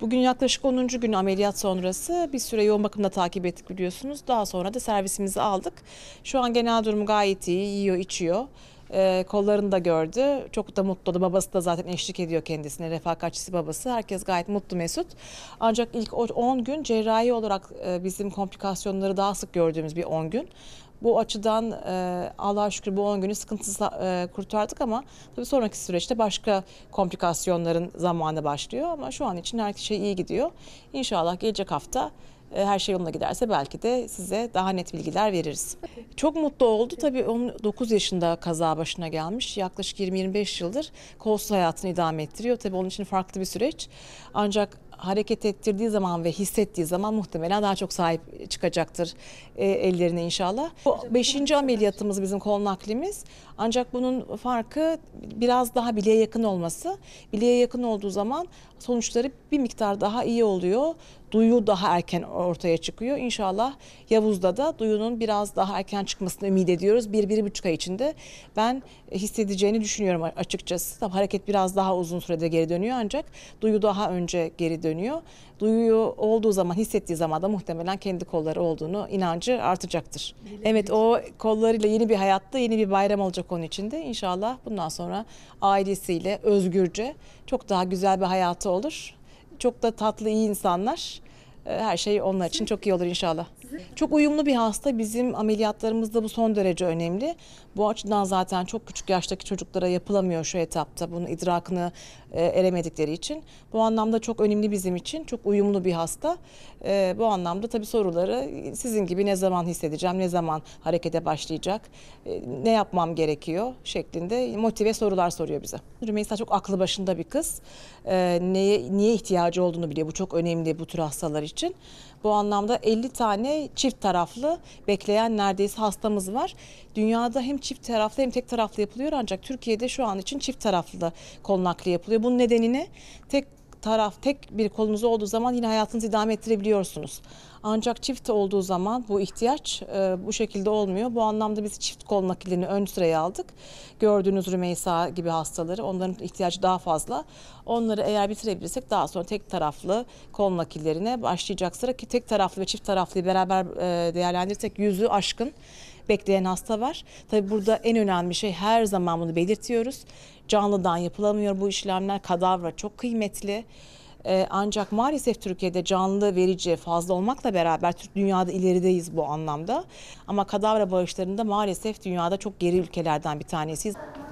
Bugün yaklaşık 10. gün ameliyat sonrası bir süre yoğun bakımda takip ettik biliyorsunuz. Daha sonra da servisimizi aldık. Şu an genel durumu gayet iyi, yiyor, içiyor e, kollarını gördü. Çok da mutlu oldu. Babası da zaten eşlik ediyor kendisine. Refakatçisi babası. Herkes gayet mutlu mesut. Ancak ilk 10 gün cerrahi olarak e, bizim komplikasyonları daha sık gördüğümüz bir 10 gün. Bu açıdan e, Allah'a şükür bu 10 günü sıkıntısız e, kurtardık ama tabii sonraki süreçte başka komplikasyonların zamanı başlıyor ama şu an için her şey iyi gidiyor. İnşallah gelecek hafta e, her şey yoluna giderse belki de size daha net bilgiler veririz. Çok mutlu oldu. Tabii 19 yaşında kaza başına gelmiş. Yaklaşık 20-25 yıldır kolsuz hayatını idame ettiriyor. Tabii onun için farklı bir süreç. Ancak hareket ettirdiği zaman ve hissettiği zaman muhtemelen daha çok sahip çıkacaktır e, ellerine inşallah. Bu beşinci ameliyatımız bizim kol naklimiz. Ancak bunun farkı biraz daha bileğe yakın olması. Bileğe yakın olduğu zaman sonuçları bir miktar daha iyi oluyor. Duyu daha erken ortaya çıkıyor. İnşallah Yavuz'da da duyunun biraz daha erken çıkmasını ümit ediyoruz. Bir, bir buçuk ay içinde ben hissedeceğini düşünüyorum açıkçası. Tabii hareket biraz daha uzun sürede geri dönüyor ancak duyu daha önce geri dönüyor dönüyor. Duyuyu olduğu zaman, hissettiği zaman da muhtemelen kendi kolları olduğunu inancı artacaktır. Evet, evet o kollarıyla yeni bir hayatta yeni bir bayram olacak onun için de inşallah bundan sonra ailesiyle özgürce çok daha güzel bir hayatı olur. Çok da tatlı iyi insanlar. Ee, her şey onlar için çok iyi olur inşallah. Çok uyumlu bir hasta. Bizim ameliyatlarımızda bu son derece önemli. Bu açıdan zaten çok küçük yaştaki çocuklara yapılamıyor şu etapta. Bunun idrakını e, eremedikleri için. Bu anlamda çok önemli bizim için. Çok uyumlu bir hasta. E, bu anlamda tabii soruları sizin gibi ne zaman hissedeceğim, ne zaman harekete başlayacak, e, ne yapmam gerekiyor şeklinde motive sorular soruyor bize. Rümeysa çok aklı başında bir kız. Neye, niye ihtiyacı olduğunu biliyor. Bu çok önemli bu tür hastalar için için bu anlamda 50 tane çift taraflı bekleyen neredeyse hastamız var. Dünyada hem çift taraflı hem tek taraflı yapılıyor ancak Türkiye'de şu an için çift taraflı konaklı yapılıyor. Bunun nedeni Tek taraf tek bir kolunuz olduğu zaman yine hayatınızı idame ettirebiliyorsunuz. Ancak çift olduğu zaman bu ihtiyaç e, bu şekilde olmuyor. Bu anlamda biz çift kol nakilini ön sıraya aldık. Gördüğünüz Rümeysa gibi hastaları onların ihtiyacı daha fazla. Onları eğer bitirebilirsek daha sonra tek taraflı kol nakillerine başlayacak sıra ki tek taraflı ve çift taraflıyı beraber e, değerlendirirsek yüzü aşkın bekleyen hasta var. Tabi burada en önemli şey her zaman bunu belirtiyoruz. Canlıdan yapılamıyor bu işlemler. Kadavra çok kıymetli. Ee, ancak maalesef Türkiye'de canlı verici fazla olmakla beraber Türk dünyada ilerideyiz bu anlamda. Ama kadavra bağışlarında maalesef dünyada çok geri ülkelerden bir tanesiyiz.